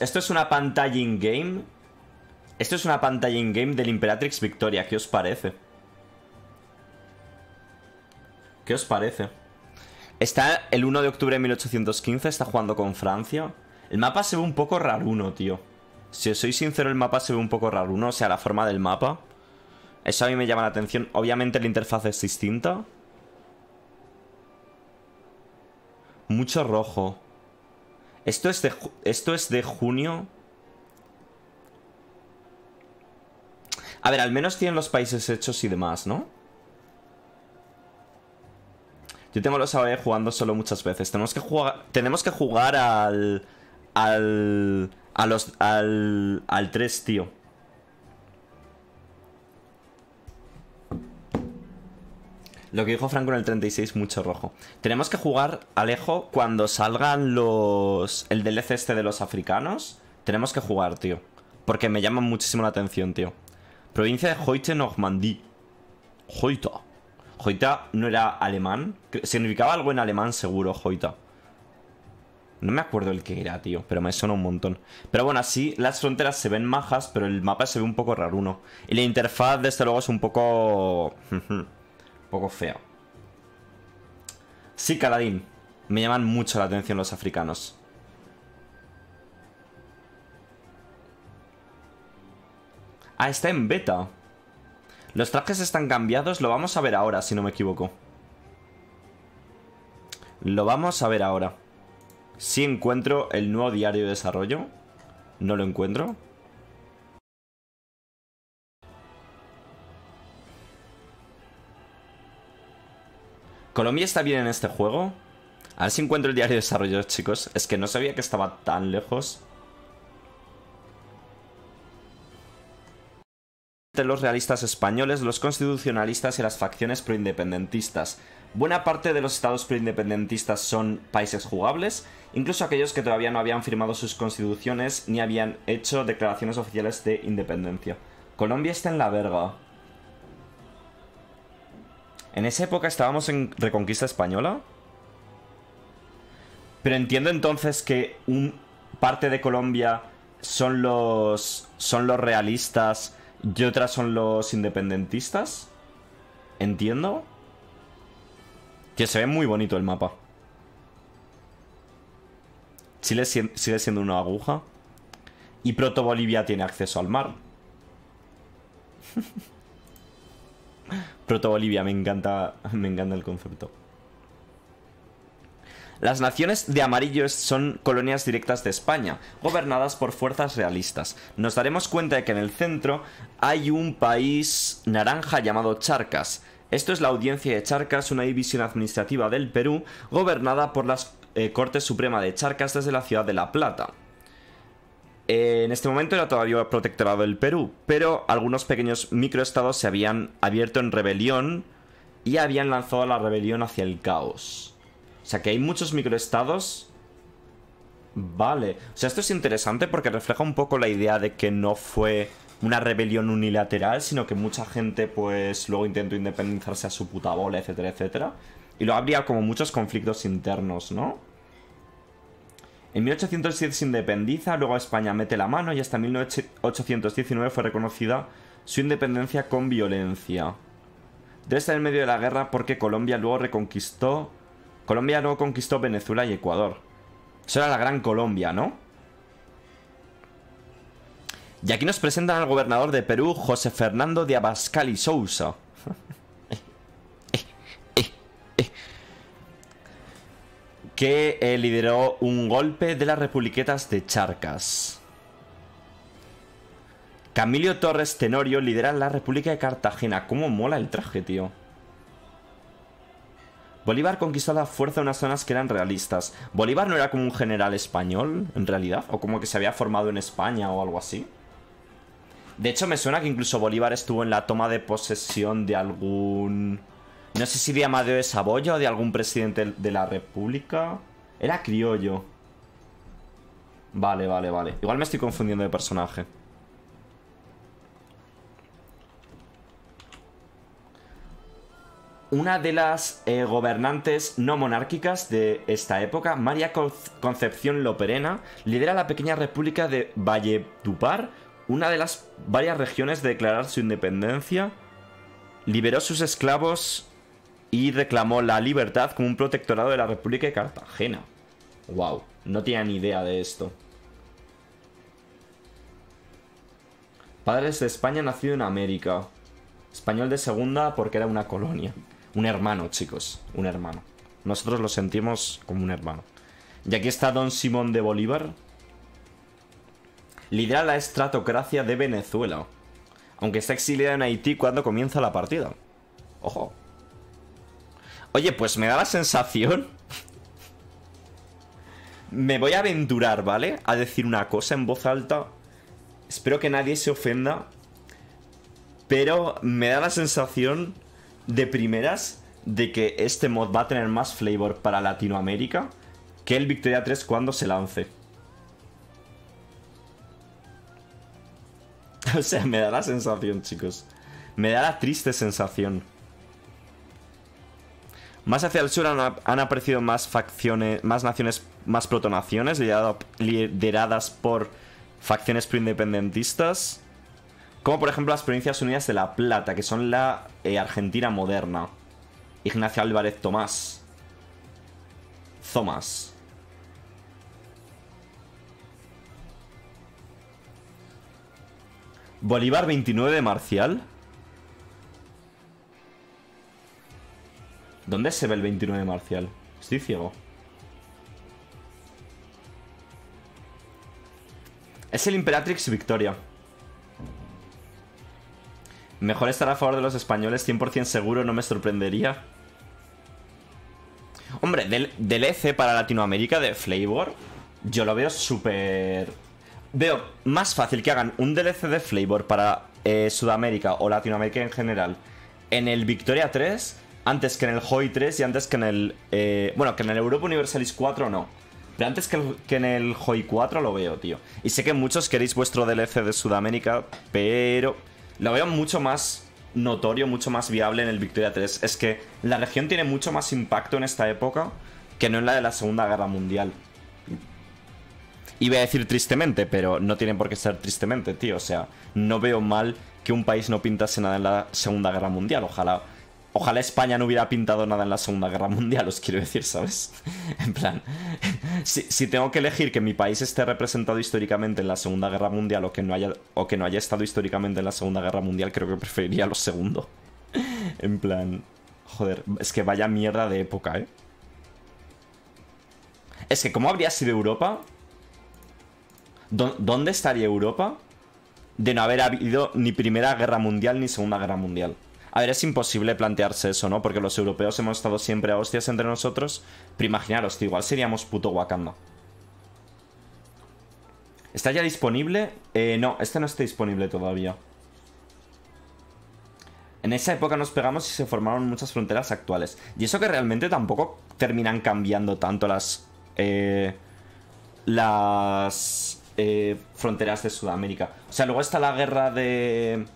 esto es una pantalla in-game. Esto es una pantalla in-game del Imperatrix Victoria. ¿Qué os parece? ¿Qué os parece? Está el 1 de octubre de 1815, está jugando con Francia. El mapa se ve un poco raruno, tío. Si os soy sincero, el mapa se ve un poco raruno, o sea, la forma del mapa. Eso a mí me llama la atención. Obviamente la interfaz es distinta. Mucho rojo. Esto es de, esto es de junio. A ver, al menos tienen los países hechos y demás, ¿no? Yo tengo los AOE jugando solo muchas veces. Tenemos que jugar, tenemos que jugar al... Al... al, al 3, tío. Lo que dijo Franco en el 36, mucho rojo. Tenemos que jugar, Alejo, cuando salgan los... El DLC este de los africanos. Tenemos que jugar, tío. Porque me llama muchísimo la atención, tío. Provincia de Hoite, Normandie. Hoita. Hoita no era alemán. Significaba algo en alemán seguro, Hoita. No me acuerdo el que era, tío, pero me suena un montón. Pero bueno, así las fronteras se ven majas, pero el mapa se ve un poco raro raruno. Y la interfaz, desde luego, es un poco... poco feo. Sí, Caladín. Me llaman mucho la atención los africanos. Ah, está en beta. Los trajes están cambiados, lo vamos a ver ahora, si no me equivoco. Lo vamos a ver ahora. Si encuentro el nuevo diario de desarrollo. No lo encuentro. Colombia está bien en este juego. A ver si encuentro el diario de desarrollo, chicos. Es que no sabía que estaba tan lejos. Entre los realistas españoles, los constitucionalistas y las facciones proindependentistas. Buena parte de los estados proindependentistas son países jugables, incluso aquellos que todavía no habían firmado sus constituciones ni habían hecho declaraciones oficiales de independencia. Colombia está en la verga. En esa época estábamos en Reconquista Española. Pero entiendo entonces que un parte de Colombia son los son los realistas y otras son los independentistas. Entiendo. Que se ve muy bonito el mapa. Chile sigue siendo una aguja. Y Proto Bolivia tiene acceso al mar. Proto Bolivia, me encanta, me encanta el concepto. Las naciones de amarillo son colonias directas de España, gobernadas por fuerzas realistas. Nos daremos cuenta de que en el centro hay un país naranja llamado Charcas. Esto es la audiencia de Charcas, una división administrativa del Perú, gobernada por las eh, Corte Suprema de Charcas desde la ciudad de La Plata en este momento era todavía protectorado el Perú, pero algunos pequeños microestados se habían abierto en rebelión y habían lanzado la rebelión hacia el caos. O sea que hay muchos microestados. Vale. O sea, esto es interesante porque refleja un poco la idea de que no fue una rebelión unilateral, sino que mucha gente pues luego intentó independizarse a su puta bola, etcétera, etcétera. Y luego habría como muchos conflictos internos, ¿no? En 1807 se independiza, luego España mete la mano y hasta 1819 fue reconocida su independencia con violencia. Debe estar en medio de la guerra porque Colombia luego reconquistó... Colombia luego conquistó Venezuela y Ecuador. Eso era la Gran Colombia, ¿no? Y aquí nos presentan al gobernador de Perú, José Fernando de Abascal y Sousa. que eh, lideró un golpe de las republiquetas de Charcas. Camilio Torres Tenorio lidera la República de Cartagena. ¿Cómo mola el traje, tío? Bolívar conquistó a la fuerza unas zonas que eran realistas. ¿Bolívar no era como un general español, en realidad? ¿O como que se había formado en España o algo así? De hecho, me suena que incluso Bolívar estuvo en la toma de posesión de algún... No sé si de Amadeo de Saboya o de algún presidente de la república. Era criollo. Vale, vale, vale. Igual me estoy confundiendo de personaje. Una de las eh, gobernantes no monárquicas de esta época, María Concepción Loperena, lidera la pequeña república de Valledupar, una de las varias regiones de declarar su independencia. Liberó sus esclavos y reclamó la libertad como un protectorado de la República de Cartagena. Wow, no tenía ni idea de esto. Padres de España nacido en América. Español de segunda porque era una colonia. Un hermano, chicos, un hermano. Nosotros lo sentimos como un hermano. Y aquí está Don Simón de Bolívar. Lidera la estratocracia de Venezuela. Aunque está exiliado en Haití cuando comienza la partida. Ojo. Oye, pues me da la sensación... me voy a aventurar, ¿vale? A decir una cosa en voz alta. Espero que nadie se ofenda. Pero me da la sensación de primeras de que este mod va a tener más flavor para Latinoamérica que el Victoria 3 cuando se lance. O sea, me da la sensación, chicos. Me da la triste sensación. Más hacia el sur han, aparecido más facciones, más naciones, más protonaciones lideradas por facciones proindependentistas, como por ejemplo las Provincias Unidas de La Plata, que son la eh, Argentina moderna. Ignacio Álvarez Tomás. Tomás. Bolívar 29 de Marcial. ¿Dónde se ve el 29 de marcial? Estoy ciego. Es el Imperatrix Victoria. Mejor estar a favor de los españoles, 100% seguro, no me sorprendería. Hombre, del, e para Latinoamérica de Flavor, yo lo veo súper... Veo más fácil que hagan un DLC de Flavor para eh, Sudamérica o Latinoamérica en general en el Victoria 3 antes que en el Hoi 3 y antes que en el. Eh, bueno, que en el Europa Universalis 4 no. Pero antes que, que, en el Hoi 4 lo veo, tío. Y sé que muchos queréis vuestro DLC de Sudamérica, pero lo veo mucho más notorio, mucho más viable en el Victoria 3. Es que la región tiene mucho más impacto en esta época que no en la de la Segunda Guerra Mundial. Iba a decir tristemente, pero no tiene por qué ser tristemente, tío. O sea, no veo mal que un país no pintase nada en la Segunda Guerra Mundial. Ojalá Ojalá España no hubiera pintado nada en la Segunda Guerra Mundial, os quiero decir, ¿sabes? en plan, si, tengo que elegir que mi país esté representado históricamente en la Segunda Guerra Mundial o que no haya, o que no haya estado históricamente en la Segunda Guerra Mundial, creo que preferiría lo segundo. en plan, joder, es que vaya mierda de época, ¿eh? Es que, ¿cómo habría sido Europa? ¿Dónde estaría Europa? De no haber habido ni Primera Guerra Mundial ni Segunda Guerra Mundial. A ver, es imposible plantearse eso, ¿no? Porque los europeos hemos estado siempre a hostias entre nosotros. Pero imaginaros, tío, igual seríamos puto Wakanda. ¿Está ya disponible? Eh, no, este no está disponible todavía. En esa época nos pegamos y se formaron muchas fronteras actuales. Y eso que realmente tampoco terminan cambiando tanto las... Eh, las... Eh, fronteras de Sudamérica. O sea, luego está la guerra de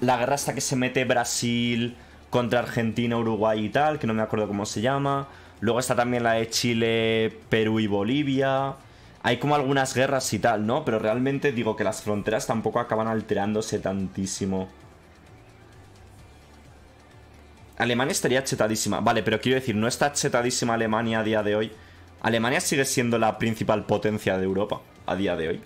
la guerra hasta que se mete Brasil contra Argentina, Uruguay y tal, que no me acuerdo cómo se llama. Luego está también la de Chile, Perú y Bolivia. Hay como algunas guerras y tal, ¿no? Pero realmente digo que las fronteras tampoco acaban alterándose tantísimo. Alemania estaría chetadísima. Vale, pero quiero decir, no está chetadísima Alemania a día de hoy. Alemania sigue siendo la principal potencia de Europa a día de hoy.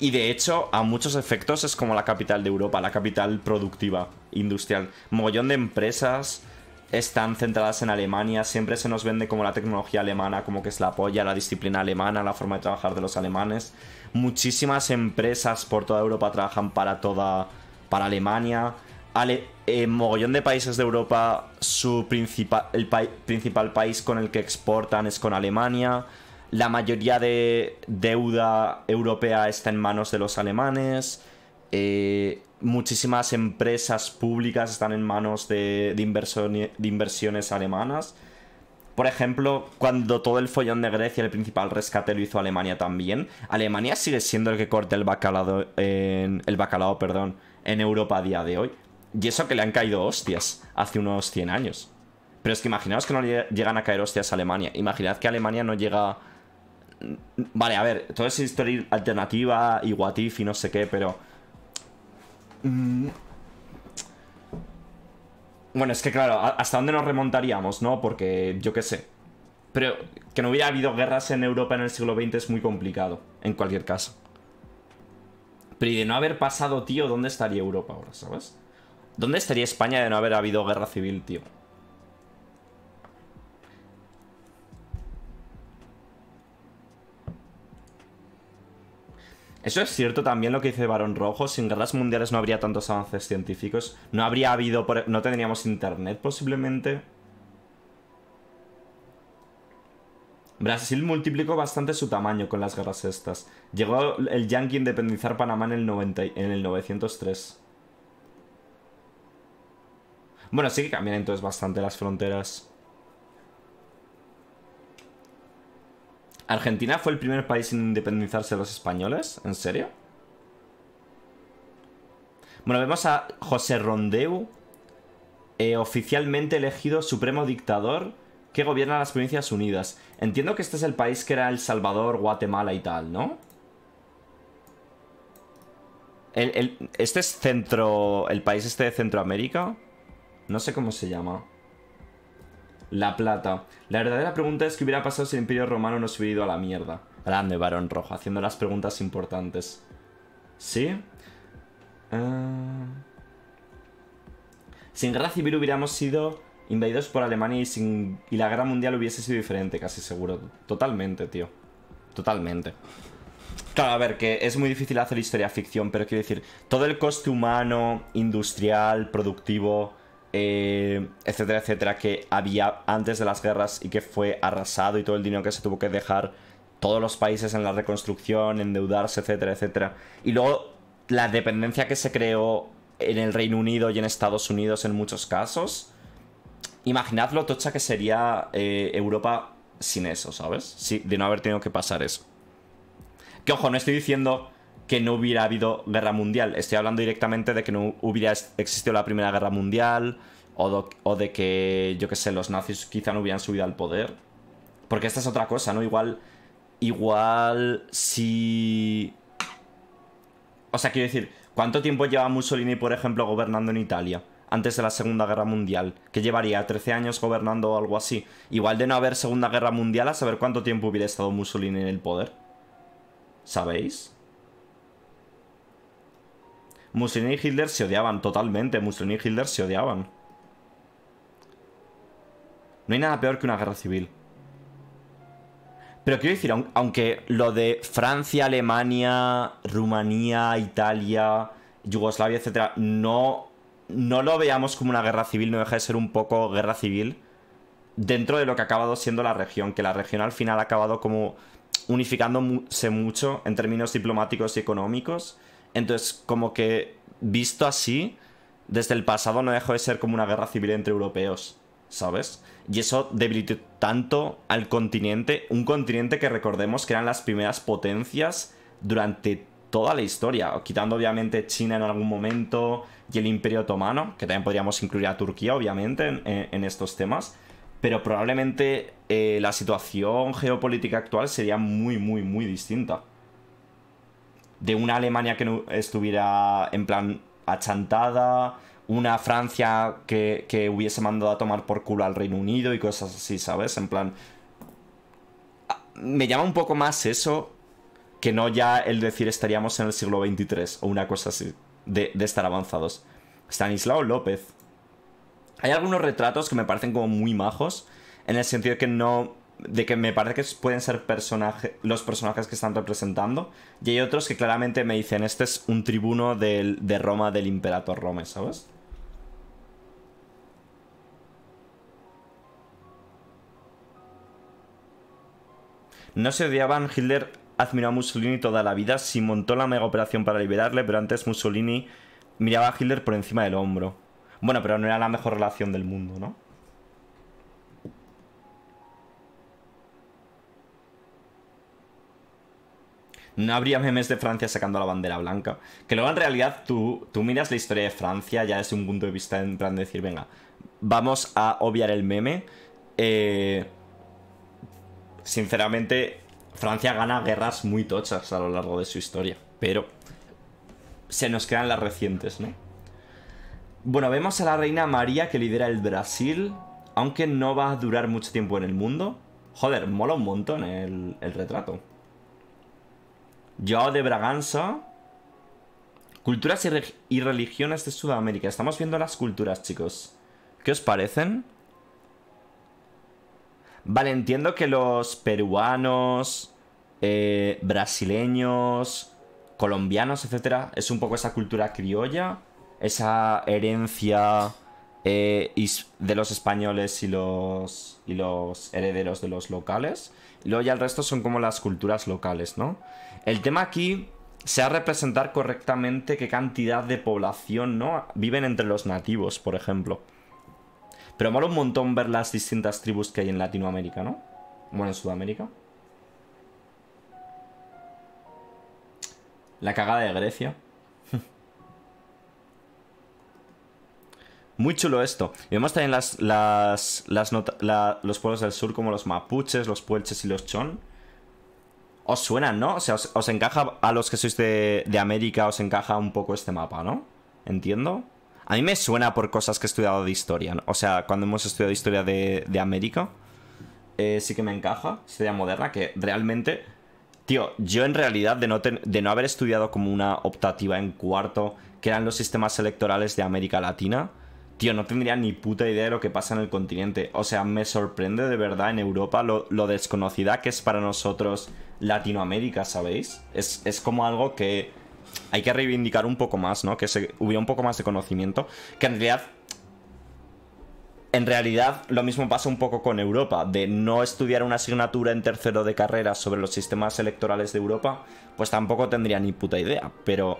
Y de hecho, a muchos efectos es como la capital de Europa, la capital productiva, industrial. Mogollón de empresas están centradas en Alemania, siempre se nos vende como la tecnología alemana, como que es la polla, la disciplina alemana, la forma de trabajar de los alemanes. Muchísimas empresas por toda Europa trabajan para toda... para Alemania. Ale eh, mogollón de países de Europa, su principal, el principal país con el que exportan es con Alemania la mayoría de deuda europea está en manos de los alemanes, eh, muchísimas empresas públicas están en manos de, de, inversiones alemanas. Por ejemplo, cuando todo el follón de Grecia, el principal rescate lo hizo Alemania también. Alemania sigue siendo el que corta el bacalao en, el bacalao, perdón, en Europa a día de hoy. Y eso que le han caído hostias hace unos 100 años. Pero es que imaginaos que no llegan a caer hostias a Alemania. Imaginad que Alemania no llega Vale, a ver, toda esa historia alternativa y guatif y no sé qué, pero... Mm, bueno, es que claro, ¿hasta dónde nos remontaríamos, no? Porque yo qué sé. Pero que no hubiera habido guerras en Europa en el siglo XX es muy complicado, en cualquier caso. Pero y de no haber pasado, tío, ¿dónde estaría Europa ahora, sabes? ¿Dónde estaría España de no haber habido guerra civil, tío? Eso es cierto también lo que dice Barón Rojo, sin guerras mundiales no habría tantos avances científicos, no habría habido, e-, no tendríamos internet posiblemente. Brasil multiplicó bastante su tamaño con las guerras estas. Llegó el Yankee a independizar Panamá en el, 90, en el 903. Bueno, sí que cambian entonces bastante las fronteras. ¿Argentina fue el primer país en independizarse de los españoles? ¿En serio? Bueno, vemos a José Rondeu, eh, oficialmente elegido supremo dictador que gobierna las Provincias Unidas. Entiendo que este es el país que era El Salvador, Guatemala y tal, ¿no? este es centro... El país este de Centroamérica. No sé cómo se llama la plata. La verdadera pregunta es qué hubiera pasado si el Imperio Romano no se hubiera ido a la mierda. Grande varón rojo, haciendo las preguntas importantes. ¿Sí? Eh, sin guerra civil hubiéramos sido invadidos por Alemania y, y la guerra mundial hubiese sido diferente, casi seguro. Totalmente, tío. Totalmente. Claro, a ver, que es muy difícil hacer historia ficción, pero quiero decir, todo el coste humano, industrial, productivo, eh, etcétera, etcétera, que había antes de las guerras y que fue arrasado y todo el dinero que se tuvo que dejar todos los países en la reconstrucción, endeudarse, etcétera, etcétera. Y luego la dependencia que se creó en el Reino Unido y en Estados Unidos en muchos casos. Imaginad lo tocha que sería eh, Europa sin eso, ¿sabes? Sí, de no haber tenido que pasar eso. Que ojo, no estoy diciendo que no hubiera habido guerra mundial. Estoy hablando directamente de que no hubiera existido la Primera Guerra Mundial o, de que, yo que sé, los nazis quizá no hubieran subido al poder. Porque esta es otra cosa, ¿no? Igual, igual si... O sea, quiero decir, ¿cuánto tiempo lleva Mussolini, por ejemplo, gobernando en Italia? Antes de la Segunda Guerra Mundial, ¿Qué llevaría 13 años gobernando o algo así. Igual de no haber Segunda Guerra Mundial, a saber cuánto tiempo hubiera estado Mussolini en el poder. ¿Sabéis? Mussolini y Hitler se odiaban totalmente. Mussolini y Hitler se odiaban. No hay nada peor que una guerra civil. Pero quiero decir, aunque lo de Francia, Alemania, Rumanía, Italia, Yugoslavia, etc no, no lo veamos como una guerra civil, no deja de ser un poco guerra civil dentro de lo que ha acabado siendo la región, que la región al final ha acabado como unificándose mucho en términos diplomáticos y económicos entonces, como que visto así, desde el pasado no dejó de ser como una guerra civil entre europeos, ¿sabes? Y eso debilitó tanto al continente, un continente que recordemos que eran las primeras potencias durante toda la historia, quitando obviamente China en algún momento y el Imperio Otomano, que también podríamos incluir a Turquía, obviamente, en, estos temas. Pero probablemente eh, la situación geopolítica actual sería muy, muy, muy distinta de una Alemania que estuviera en plan achantada, una Francia que, hubiese mandado a tomar por culo al Reino Unido y cosas así, ¿sabes? En plan... Ah, me llama un poco más eso que no ya el decir estaríamos en el siglo XXIII o una cosa así, de, estar avanzados. Stanislao López. Hay algunos retratos que me parecen como muy majos, en el sentido que no de que me parece que pueden ser personajes los personajes que están representando. Y hay otros que claramente me dicen, este es un tribuno de Roma del Imperator Rome, ¿sabes? No se odiaban, Hitler admiró a Mussolini toda la vida, si montó la mega operación para liberarle, pero antes Mussolini miraba a Hitler por encima del hombro. Bueno, pero no era la mejor relación del mundo, ¿no? No habría memes de Francia sacando la bandera blanca. Que luego en realidad tú, miras la historia de Francia ya desde un punto de vista en plan decir, venga, vamos a obviar el meme. Eh, sinceramente, Francia gana guerras muy tochas a lo largo de su historia, pero se nos quedan las recientes, ¿no? Bueno, vemos a la reina María que lidera el Brasil, aunque no va a durar mucho tiempo en el mundo. Joder, mola un montón el retrato. Yo de Braganza. Culturas y, religiones de Sudamérica. Estamos viendo las culturas, chicos. ¿Qué os parecen? Vale, entiendo que los peruanos, eh, brasileños, colombianos, etcétera, es un poco esa cultura criolla, esa herencia eh, de los españoles y los, y los herederos de los locales. Y luego ya el resto son como las culturas locales, ¿no? El tema aquí sea representar correctamente qué cantidad de población ¿no? viven entre los nativos, por ejemplo. Pero mola un montón ver las distintas tribus que hay en Latinoamérica, ¿no? Bueno, en Sudamérica. La cagada de Grecia. Muy chulo esto. Y vemos también las, los pueblos del sur como los mapuches, los puelches y los chon. Os suena ¿no? O sea, os, encaja a los que sois de, América, os encaja un poco este mapa, ¿no? Entiendo. A mí me suena por cosas que he estudiado de historia. ¿no? O sea, cuando hemos estudiado historia de, América, eh, sí que me encaja. Historia moderna, que realmente... Tío, yo en realidad de no, de no haber estudiado como una optativa en cuarto, que eran los sistemas electorales de América Latina, tío, no tendría ni puta idea de lo que pasa en el continente. O sea, me sorprende de verdad en Europa lo, desconocida que es para nosotros Latinoamérica, ¿sabéis? Es, como algo que hay que reivindicar un poco más, ¿no? Que se, hubiera un poco más de conocimiento. Que en realidad en realidad lo mismo pasa un poco con Europa, de no estudiar una asignatura en tercero de carrera sobre los sistemas electorales de Europa, pues tampoco tendría ni puta idea, pero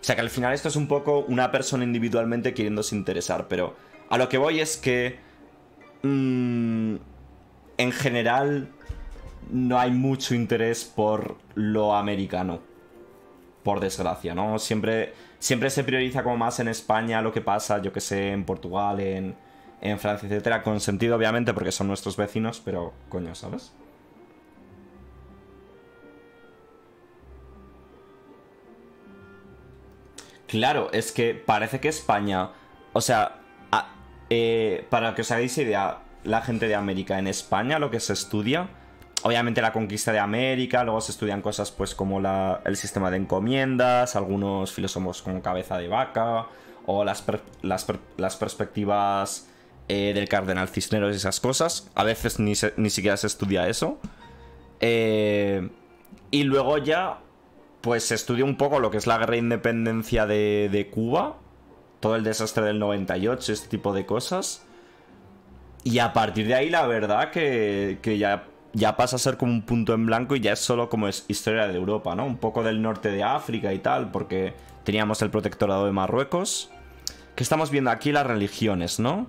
o sea que al final esto es un poco una persona individualmente queriéndose interesar, pero a lo que voy es que mm, en general no hay mucho interés por lo americano, por desgracia, ¿no? Siempre, siempre se prioriza como más en España lo que pasa, yo que sé, en Portugal, en, en Francia, etcétera, con sentido obviamente porque son nuestros vecinos, pero coño, ¿sabes? Claro, es que parece que España, o sea, eh, para que os hagáis idea, la gente de América en España, lo que se estudia, obviamente la conquista de América, luego se estudian cosas pues como el sistema de encomiendas, algunos filósofos con cabeza de vaca, o las, perspectivas eh, del cardenal Cisneros y esas cosas. A veces ni, ni siquiera se estudia eso. Eh, y luego ya pues se estudia un poco lo que es la guerra de independencia de, Cuba, todo el desastre del 98, este tipo de cosas. Y a partir de ahí, la verdad que, ya, ya pasa a ser como un punto en blanco y ya es solo como es historia de Europa, ¿no? Un poco del norte de África y tal, porque teníamos el protectorado de Marruecos. Que estamos viendo aquí las religiones, ¿no?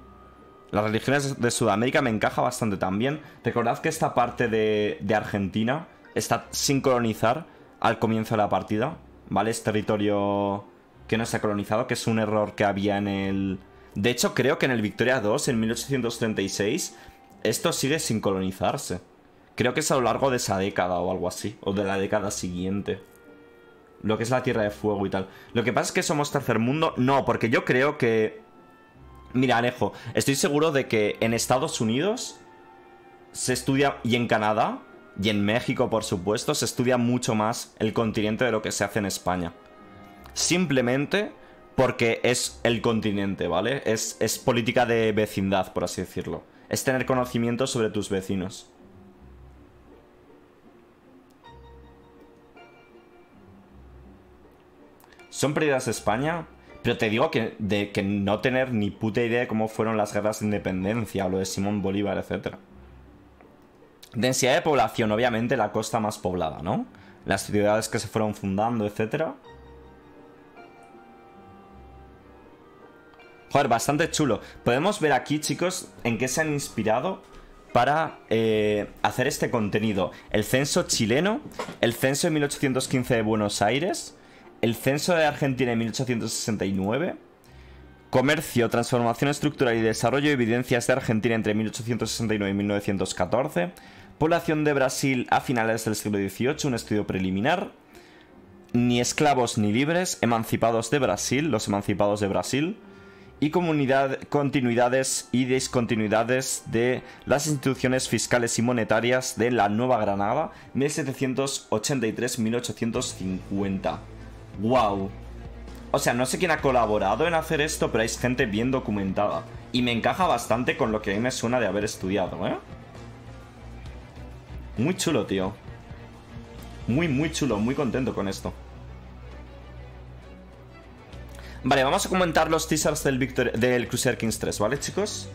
Las religiones de Sudamérica me encaja bastante también. Recordad que esta parte de, de Argentina está sin colonizar al comienzo de la partida, ¿vale? Es territorio que no se ha colonizado, que es un error que había en el... De hecho, creo que en el Victoria 2, en 1836, esto sigue sin colonizarse. Creo que es a lo largo de esa década o algo así, o de la década siguiente. Lo que es la Tierra de Fuego y tal. Lo que pasa es que somos tercer mundo. No, porque yo creo que... Mira, Alejo, estoy seguro de que en Estados Unidos se estudia y en Canadá y en México, por supuesto, se estudia mucho más el continente de lo que se hace en España. Simplemente porque es el continente, ¿vale? Es, política de vecindad, por así decirlo. Es tener conocimiento sobre tus vecinos. ¿Son pérdidas de España? Pero te digo que, de, que no tener ni puta idea de cómo fueron las guerras de independencia lo de Simón Bolívar, etcétera. Densidad de población, obviamente la costa más poblada, ¿no? Las ciudades que se fueron fundando, etc Joder, bastante chulo. Podemos ver aquí, chicos, en qué se han inspirado para eh, hacer este contenido. El censo chileno, el censo de 1815 de Buenos Aires, el censo de Argentina de 1869, comercio, transformación estructural y desarrollo, evidencias de Argentina entre 1869 y 1914 Población de Brasil a finales del siglo XVIII, un estudio preliminar. Ni esclavos ni libres, emancipados de Brasil, los emancipados de Brasil. Y comunidad, continuidades y discontinuidades de las instituciones fiscales y monetarias de la Nueva Granada, 1783-1850. ¡Wow! O sea, no sé quién ha colaborado en hacer esto, pero hay gente bien documentada. Y me encaja bastante con lo que a mí me suena de haber estudiado, ¿eh? Muy chulo, tío. Muy, muy chulo. Muy contento con esto. Vale, vamos a comentar los teasers del, Victor del Cruiser Kings 3, ¿vale, chicos?